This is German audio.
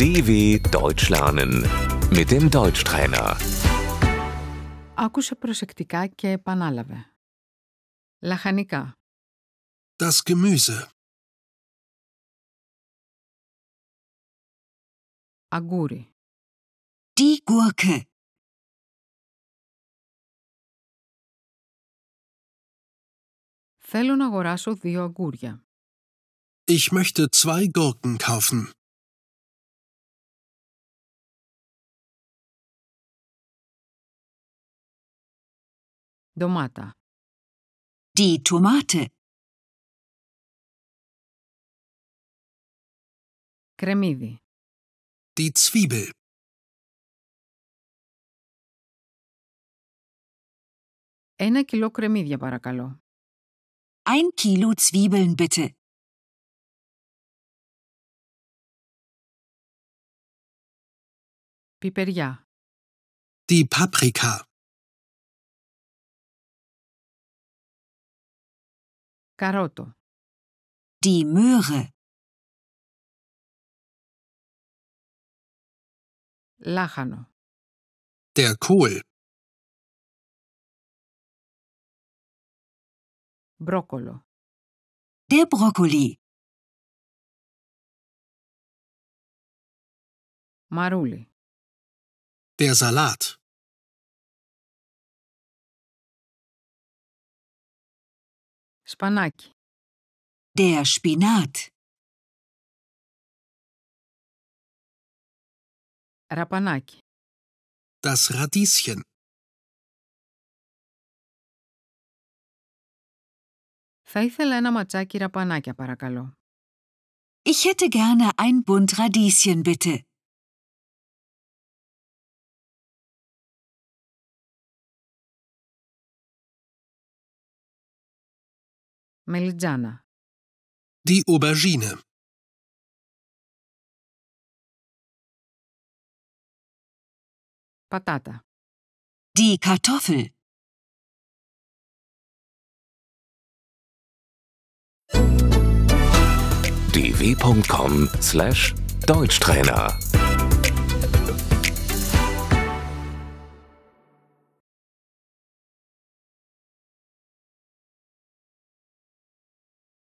DW Deutsch lernen mit dem Deutschtrainer. Akuse προσεκτικά και επανάλαβε. Lachanika. Das Gemüse, Aguri. Die Gurke. Θέλω να αγοράσω δύο αγγούρια. ich möchte zwei Gurken kaufen. Tomata. Die Tomate. Kremidi. Die Zwiebel. Ένα κιλό κρεμμύδια παρακαλώ. Ein Kilo Zwiebeln bitte. Πιπεριά. Die Paprika. Karoto. Die Möhre. Lachano. Der Kohl. Broccolo. Der Brokkoli. Maruli. Der Salat. Σπανάκι. Der Spinat. Rapanaki. Das Radieschen. Θα ήθελα ένα ματσάκι ραπανάκια, παρακαλώ. Ich hätte gerne ein Bund Radieschen, bitte. Melzana. Die Aubergine. Patata. Die Kartoffel. dw.com/deutschtrainer